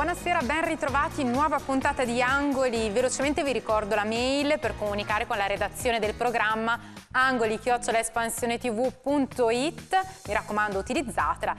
buonasera, ben ritrovati, nuova puntata di Angoli. Velocemente vi ricordo la mail per comunicare con la redazione del programma angoli-espansionetv.it. Mi raccomando, utilizzatela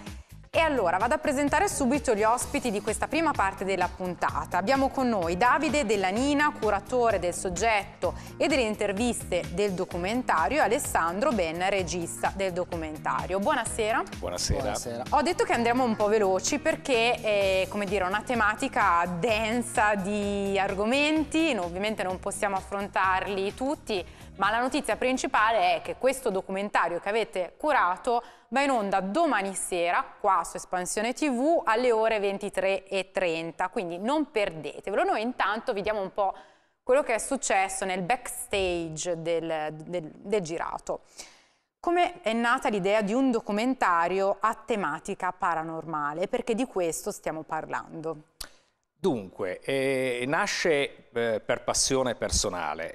e allora vado a presentare subito gli ospiti di questa prima parte della puntata. Abbiamo con noi Davide Della Nina, curatore del soggetto e delle interviste del documentario e Alessandro Ben, regista del documentario. Buonasera. Buonasera. Buonasera. Ho detto che andremo un po' veloci perché è eh, come dire, una tematica densa di argomenti, ovviamente non possiamo affrontarli tutti, ma la notizia principale è che questo documentario che avete curato va in onda domani sera qua su Espansione TV alle ore 23.30, quindi non perdetevelo. Noi intanto vediamo un po' quello che è successo nel backstage del, del, del girato. Come è nata l'idea di un documentario a tematica paranormale? Perché di questo stiamo parlando. Dunque, eh, nasce eh, per passione personale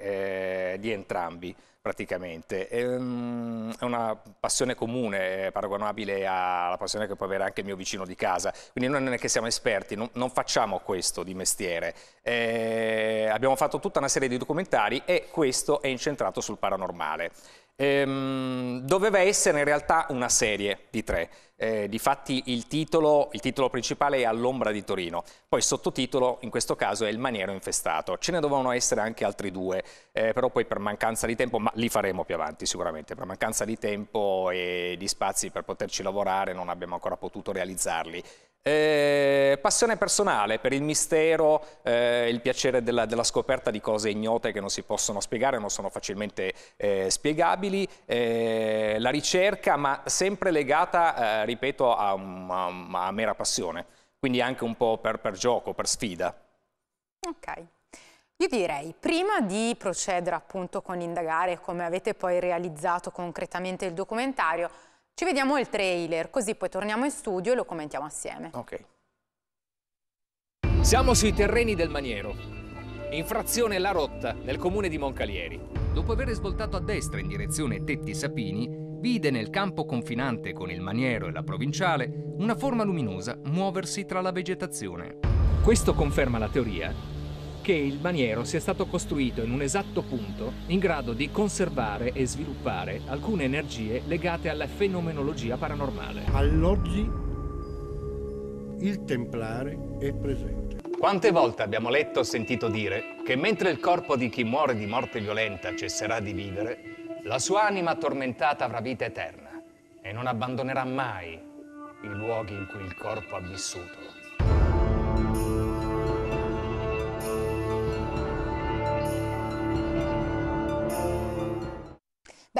eh, di entrambi praticamente. Ehm, è una passione comune, paragonabile alla passione che può avere anche il mio vicino di casa. Quindi non è che siamo esperti, non, non facciamo questo di mestiere. Eh, abbiamo fatto tutta una serie di documentari e questo è incentrato sul paranormale ehm, doveva essere in realtà una serie di tre. Eh, difatti il titolo, il titolo principale è All'ombra di Torino, poi il sottotitolo in questo caso è Il maniero infestato. Ce ne dovevano essere anche altri due, eh, però poi per mancanza di tempo, ma li faremo più avanti sicuramente, per mancanza di tempo e di spazi per poterci lavorare non abbiamo ancora potuto realizzarli. Eh, passione personale per il mistero, eh, il piacere della, della, scoperta di cose ignote che non si possono spiegare, non sono facilmente eh, spiegabili, eh, la ricerca ma sempre legata, eh, ripeto, a, a, a, mera passione, quindi anche un po' per, per gioco, per sfida. Ok. Io direi, prima di procedere appunto con l'indagare, come avete poi realizzato concretamente il documentario, ci vediamo il trailer, così poi torniamo in studio e lo commentiamo assieme. Ok. Siamo sui terreni del Maniero, infrazione La Rotta, nel comune di Moncalieri. Dopo aver svoltato a destra in direzione Tetti Sapini, vide nel campo confinante con il Maniero e la Provinciale una forma luminosa muoversi tra la vegetazione. Questo conferma la teoria che il maniero sia stato costruito in un esatto punto in grado di conservare e sviluppare alcune energie legate alla fenomenologia paranormale. All'oggi il templare è presente. Quante volte abbiamo letto o sentito dire che mentre il corpo di chi muore di morte violenta cesserà di vivere, la sua anima tormentata avrà vita eterna e non abbandonerà mai i luoghi in cui il corpo ha vissuto.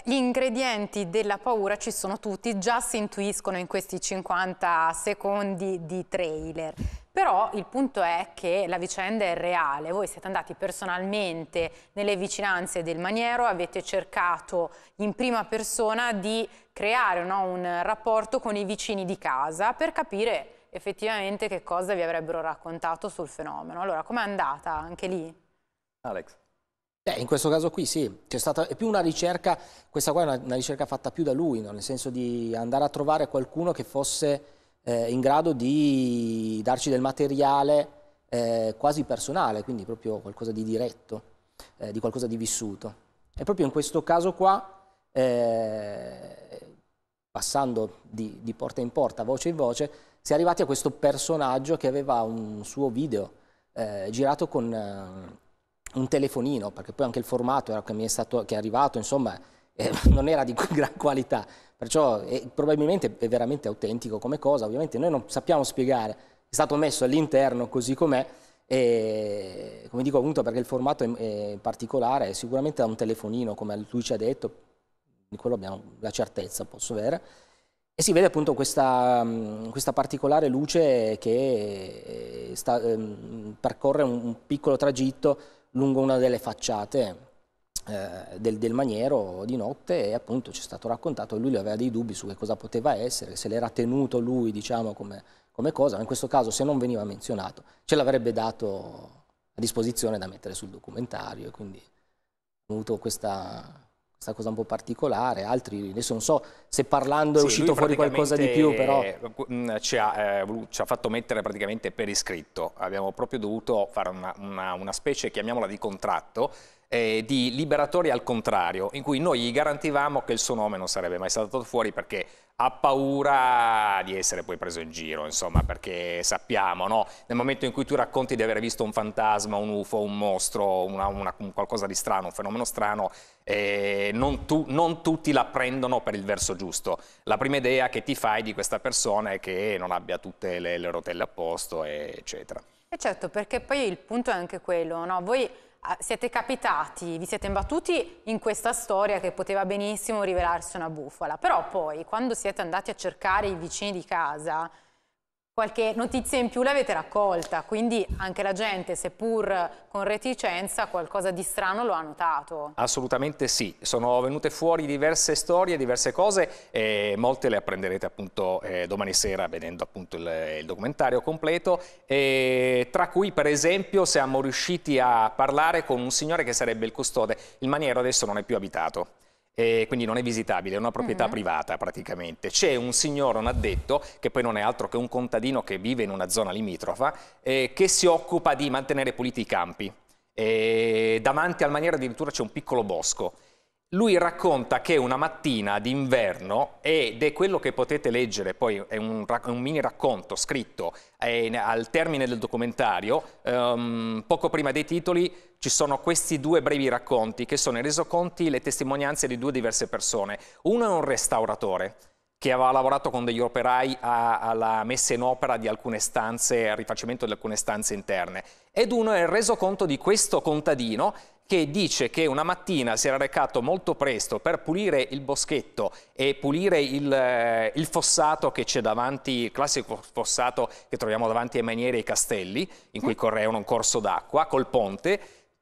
Gli ingredienti della paura ci sono tutti, già si intuiscono in questi 50 secondi di trailer. Però il punto è che la vicenda è reale, voi siete andati personalmente nelle vicinanze del maniero, avete cercato in prima persona di creare no, un rapporto con i vicini di casa per capire effettivamente che cosa vi avrebbero raccontato sul fenomeno. Allora, com'è andata anche lì? Alex. Beh, in questo caso qui sì, c'è stata è più una ricerca, questa qua è una, una ricerca fatta più da lui, no? nel senso di andare a trovare qualcuno che fosse eh, in grado di darci del materiale eh, quasi personale, quindi proprio qualcosa di diretto, eh, di qualcosa di vissuto. E proprio in questo caso qua, eh, passando di, di porta in porta, voce in voce, si è arrivati a questo personaggio che aveva un suo video eh, girato con un telefonino, perché poi anche il formato che mi è, stato, che è arrivato, insomma, eh, non era di gran qualità, perciò è, eh, probabilmente è veramente autentico come cosa, ovviamente noi non sappiamo spiegare, è stato messo all'interno così com'è, e, come dico appunto perché il formato è, è particolare, è sicuramente da un telefonino, come lui ci ha detto, di quello abbiamo la certezza, posso avere, e si vede appunto questa, questa particolare luce che eh, sta, ehm, percorre un, un piccolo tragitto lungo una delle facciate eh, del, del, maniero di notte e appunto ci è stato raccontato che lui aveva dei dubbi su che cosa poteva essere, se l'era tenuto lui diciamo come, come cosa, ma in questo caso se non veniva menzionato ce l'avrebbe dato a disposizione da mettere sul documentario, e quindi ho avuto questa questa cosa un po' particolare, altri adesso non so se parlando è sì, uscito fuori qualcosa di più però... Eh, ci ha, eh, ci ha, fatto mettere praticamente per iscritto, abbiamo proprio dovuto fare una, una, una specie, chiamiamola di contratto, eh, di liberatori al contrario, in cui noi gli garantivamo che il suo nome non sarebbe mai stato fuori perché ha paura di essere poi preso in giro, insomma, perché sappiamo, no? nel momento in cui tu racconti di aver visto un fantasma, un UFO, un mostro, una, una, un qualcosa di strano, un fenomeno strano, eh, non, tu, non, tutti la prendono per il verso giusto. La prima idea che ti fai di questa persona è che non abbia tutte le, le rotelle a posto, eccetera. E eh, certo, perché poi il punto è anche quello, no? Voi Ah, siete capitati, vi siete imbattuti in questa storia che poteva benissimo rivelarsi una bufala, però poi quando siete andati a cercare i vicini di casa qualche notizia in più l'avete raccolta, quindi anche la gente, seppur con reticenza, qualcosa di strano lo ha notato. Assolutamente sì, sono venute fuori diverse storie, diverse cose e molte le apprenderete appunto eh, domani sera vedendo appunto il, il documentario completo, e tra cui per esempio siamo riusciti a parlare con un signore che sarebbe il custode, il maniero adesso non è più abitato e quindi non è visitabile, è una proprietà mm -hmm. privata praticamente. C'è un signore, un addetto, che poi non è altro che un contadino che vive in una zona limitrofa, eh, che si occupa di mantenere puliti i campi. E davanti al maniera addirittura c'è un piccolo bosco lui racconta che una mattina d'inverno, ed è quello che potete leggere, poi è un, un mini racconto scritto eh, al termine del documentario, ehm, poco prima dei titoli ci sono questi due brevi racconti che sono i resoconti, le testimonianze di due diverse persone. Uno è un restauratore che aveva lavorato con degli operai a, alla messa in opera di alcune stanze, al rifacimento di alcune stanze interne. Ed uno è reso conto di questo contadino che dice che una mattina si era recato molto presto per pulire il boschetto e pulire il, eh, il fossato che c'è davanti, il classico fossato che troviamo davanti ai manieri e ai castelli, in cui correva un corso d'acqua, col ponte,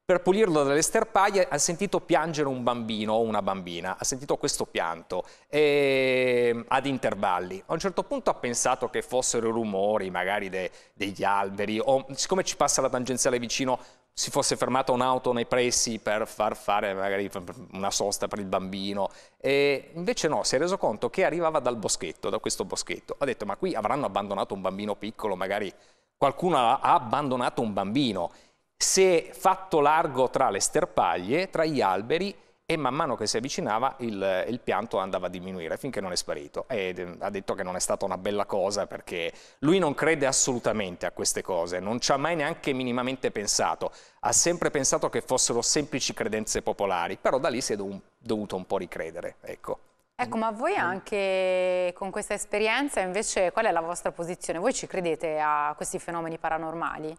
per pulirlo dalle sterpaie ha sentito piangere un bambino o una bambina, ha sentito questo pianto e, ehm, ad intervalli. A un certo punto ha pensato che fossero rumori magari de, degli alberi o siccome ci passa la tangenziale vicino si fosse fermata un'auto nei pressi per far fare magari una sosta per il bambino e invece no, si è reso conto che arrivava dal boschetto, da questo boschetto. Ha detto ma qui avranno abbandonato un bambino piccolo, magari qualcuno ha abbandonato un bambino si è fatto largo tra le sterpaglie, tra gli alberi e man mano che si avvicinava il, il pianto andava a diminuire finché non è sparito e ehm, ha detto che non è stata una bella cosa perché lui non crede assolutamente a queste cose, non ci ha mai neanche minimamente pensato, ha sempre pensato che fossero semplici credenze popolari, però da lì si è dovuto un po' ricredere, ecco. Ecco, ma voi mm. anche con questa esperienza invece qual è la vostra posizione? Voi ci credete a questi fenomeni paranormali?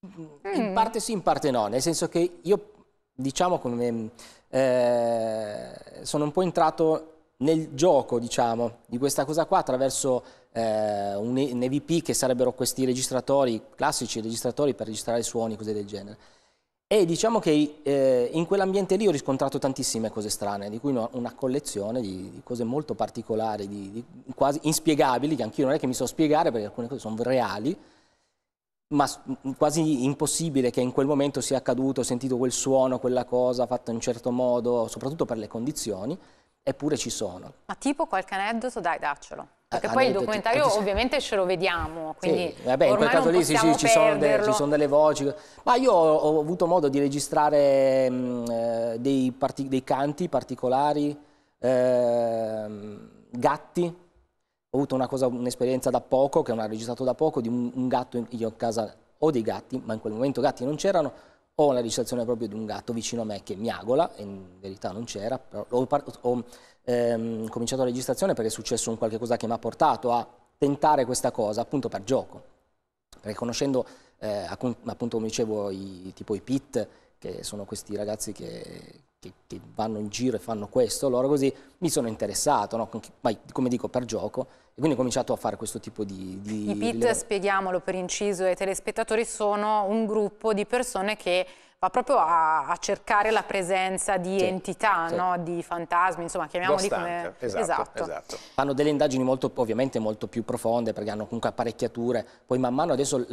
In mm. parte sì, in parte no, nel senso che io diciamo come eh, sono un po' entrato nel gioco diciamo di questa cosa qua attraverso eh, un, un EVP che sarebbero questi registratori classici registratori per registrare suoni cose del genere e diciamo che eh, in quell'ambiente lì ho riscontrato tantissime cose strane di cui una collezione di, di cose molto particolari di, di quasi inspiegabili che anch'io non è che mi so spiegare perché alcune cose sono reali ma quasi impossibile che in quel momento sia accaduto, sentito quel suono, quella cosa fatta in un certo modo, soprattutto per le condizioni, eppure ci sono. Ma tipo qualche aneddoto, dai, daccelo. Perché poi il documentario eh, ovviamente ce lo vediamo, quindi sì, vabbè, in quel caso lì sì, sì, ci, sono delle, ci, sono delle voci. Ma io ho, avuto modo di registrare mh, mm, eh, dei, dei, canti particolari, eh, gatti, ho avuto un'esperienza da poco, che non ha registrato da poco, di un, un gatto, io a casa ho dei gatti, ma in quel momento gatti non c'erano, ho la registrazione proprio di un gatto vicino a me che miagola, in verità non c'era, però ho, ho ehm, cominciato la registrazione perché è successo un qualche cosa che mi ha portato a tentare questa cosa appunto per gioco, perché conoscendo eh, appunto come dicevo i, tipo i PIT, che sono questi ragazzi che, che, che, vanno in giro e fanno questo, allora così mi sono interessato, no? come dico per gioco, e quindi ho cominciato a fare questo tipo di... di I PIT, le... spieghiamolo per inciso ai telespettatori, sono un gruppo di persone che va proprio a, a cercare la presenza di sì, entità, sì. No? di fantasmi, insomma chiamiamoli come... Esatto, esatto. esatto. Fanno delle indagini molto, ovviamente molto più profonde perché hanno comunque apparecchiature, poi man mano adesso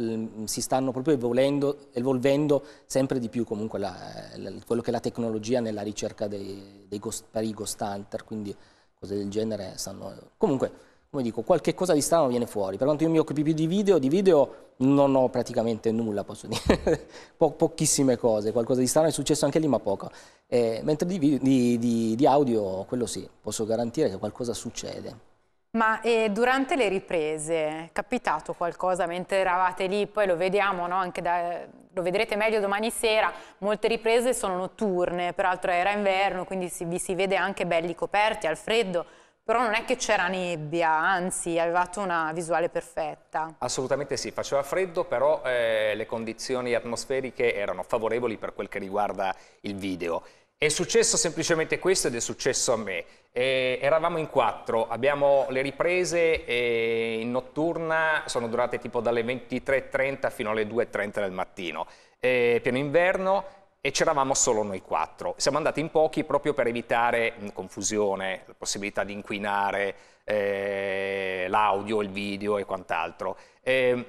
si stanno proprio evolvendo, evolvendo sempre di più comunque la, la, quello che è la tecnologia nella ricerca dei, dei ghost, per i ghost hunter, quindi cose del genere stanno... Comunque come dico, qualche cosa di strano viene fuori. Per quanto io mi occupi più di video, di video non ho praticamente nulla, posso dire, po pochissime cose, qualcosa di strano è successo anche lì, ma poco. Eh, mentre di, video, di, di, di, audio, quello sì, posso garantire che qualcosa succede. Ma eh, durante le riprese è capitato qualcosa mentre eravate lì? Poi lo vediamo, no? da, lo vedrete meglio domani sera. Molte riprese sono notturne, peraltro era inverno, quindi si, vi si vede anche belli coperti al freddo però non è che c'era nebbia, anzi avevate una visuale perfetta. Assolutamente sì, faceva freddo, però eh, le condizioni atmosferiche erano favorevoli per quel che riguarda il video. È successo semplicemente questo ed è successo a me. Eh, eravamo in quattro, abbiamo le riprese eh, in notturna, sono durate tipo dalle 23.30 fino alle 2.30 del mattino. Eh, pieno inverno, e c'eravamo solo noi quattro. Siamo andati in pochi proprio per evitare mm, confusione, la possibilità di inquinare eh, l'audio, il video e quant'altro. Eh,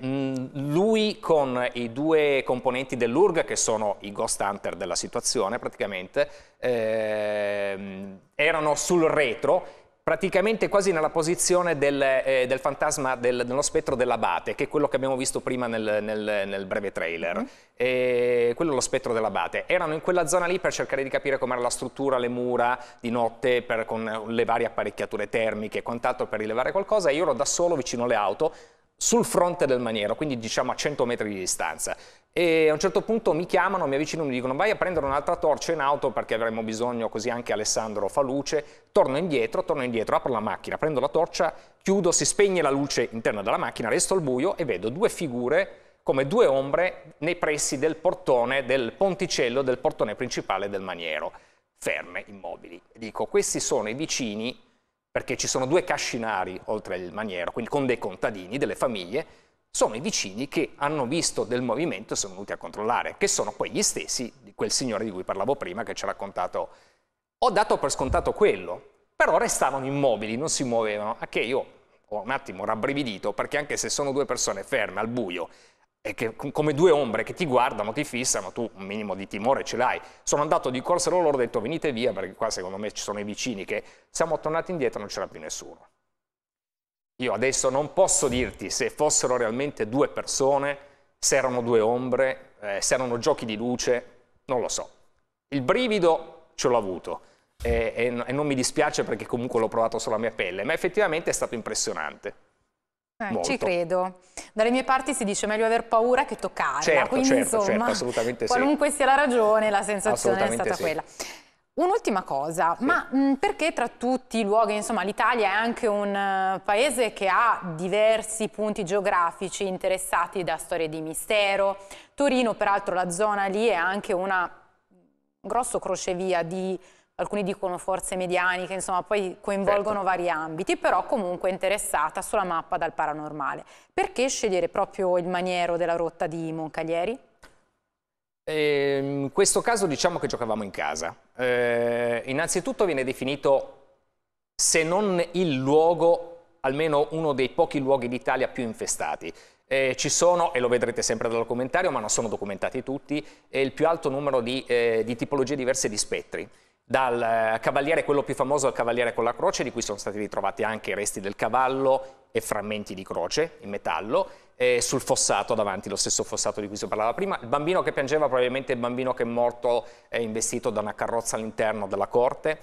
lui con i due componenti dell'URG, che sono i ghost hunter della situazione praticamente, eh, erano sul retro praticamente quasi nella posizione del, eh, del fantasma, del, dello spettro dell'abate, che è quello che abbiamo visto prima nel, nel, nel breve trailer. Mm. E quello è lo spettro dell'abate. Erano in quella zona lì per cercare di capire com'era la struttura, le mura di notte, per, con eh, le varie apparecchiature termiche e quant'altro per rilevare qualcosa. E io ero da solo vicino alle auto, sul fronte del maniero, quindi diciamo a 100 metri di distanza e a un certo punto mi chiamano, mi avvicino e mi dicono vai a prendere un'altra torcia in auto perché avremo bisogno, così anche Alessandro fa luce, torno indietro, torno indietro, apro la macchina, prendo la torcia, chiudo, si spegne la luce interna della macchina, resto al buio e vedo due figure come due ombre nei pressi del portone, del ponticello, del portone principale del maniero, ferme, immobili. Dico, questi sono i vicini, perché ci sono due cascinari oltre il maniero, quindi con dei contadini, delle famiglie, sono i vicini che hanno visto del movimento e sono venuti a controllare, che sono poi gli stessi di quel signore di cui parlavo prima che ci ha raccontato, ho dato per scontato quello, però restavano immobili, non si muovevano, a che io ho un attimo rabbrividito perché anche se sono due persone ferme al buio, e che, come due ombre che ti guardano, ti fissano, tu un minimo di timore ce l'hai. Sono andato di corsa loro, ho detto venite via perché qua secondo me ci sono i vicini che siamo tornati indietro non c'era più nessuno. Io adesso non posso dirti se fossero realmente due persone, se erano due ombre, eh, se erano giochi di luce, non lo so. Il brivido ce l'ho avuto e, e, e non mi dispiace perché comunque l'ho provato sulla mia pelle, ma effettivamente è stato impressionante. Eh, ci credo. Dalle mie parti si dice meglio aver paura che toccarla, certo, quindi certo, certo insomma, certo, qualunque sì. sia la ragione, la sensazione è stata sì. quella. Un'ultima cosa, sì. ma mh, mm, perché tra tutti i luoghi, insomma l'Italia è anche un uh, paese che ha diversi punti geografici interessati da storie di mistero, Torino peraltro la zona lì è anche una grosso crocevia di alcuni dicono forze medianiche, insomma poi coinvolgono certo. vari ambiti, però comunque interessata sulla mappa dal paranormale. Perché scegliere proprio il maniero della rotta di Moncaglieri? in ehm, questo caso diciamo che giocavamo in casa. Eh, innanzitutto viene definito, se non il luogo, almeno uno dei pochi luoghi d'Italia più infestati. Eh, ci sono, e lo vedrete sempre dal documentario, ma non sono documentati tutti, eh, il più alto numero di, eh, di tipologie diverse di spettri dal eh, cavaliere, quello più famoso, al cavaliere con la croce, di cui sono stati ritrovati anche i resti del cavallo e frammenti di croce in metallo e sul fossato davanti, lo stesso fossato di cui si parlava prima. Il bambino che piangeva probabilmente è il bambino che è morto è investito da una carrozza all'interno della corte.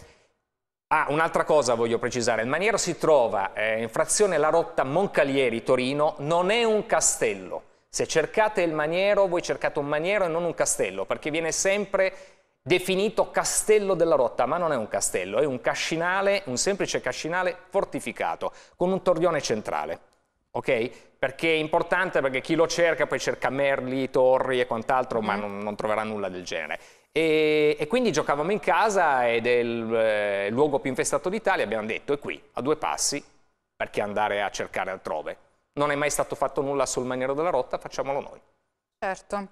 Ah, un'altra cosa voglio precisare, il maniero si trova eh, in frazione La Rotta Moncalieri-Torino, non è un castello. Se cercate il maniero, voi cercate un maniero e non un castello, perché viene sempre definito Castello della Rotta, ma non è un castello, è un cascinale, un semplice cascinale fortificato, con un torrione centrale. Ok? Perché è importante, perché chi lo cerca poi cerca merli, torri e quant'altro, mm. ma mm-hmm. non, non, troverà nulla del genere. E, e quindi giocavamo in casa ed è eh, il eh, luogo più infestato d'Italia, abbiamo detto, è qui, a due passi, perché andare a cercare altrove. Non è mai stato fatto nulla sul maniero della rotta, facciamolo noi. Certo.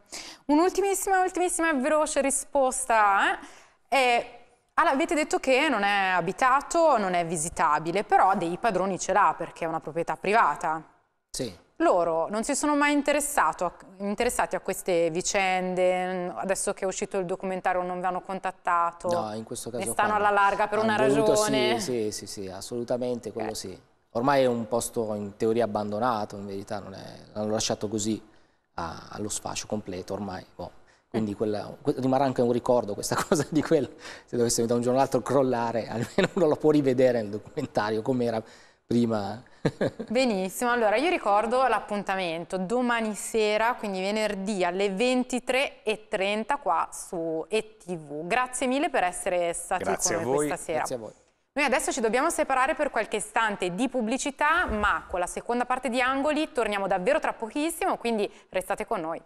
Un'ultimissima, ultimissima e veloce risposta. Eh? È... Allora, avete detto che non è abitato, non è visitabile, però dei padroni ce l'ha perché è una proprietà privata. Sì. Loro non si sono mai interessati a queste vicende, adesso che è uscito il documentario non vi hanno contattato? No, in questo caso E stanno alla larga per una voluto, ragione? Sì, sì, sì, sì, assolutamente, quello okay. sì. Ormai è un posto in teoria abbandonato, in verità, non è, l'hanno lasciato così a, allo sfascio completo ormai. Boh. Quindi quella, rimarrà anche un ricordo questa cosa di quello, se dovesse da un giorno all'altro crollare, almeno uno lo può rivedere nel documentario come era prima. Benissimo, allora io ricordo l'appuntamento domani sera, quindi venerdì alle 23.30 qua su ETV. Grazie mille per essere stati Grazie con noi questa sera. Grazie a voi. Noi adesso ci dobbiamo separare per qualche istante di pubblicità, ma con la seconda parte di Angoli torniamo davvero tra pochissimo, quindi restate con noi.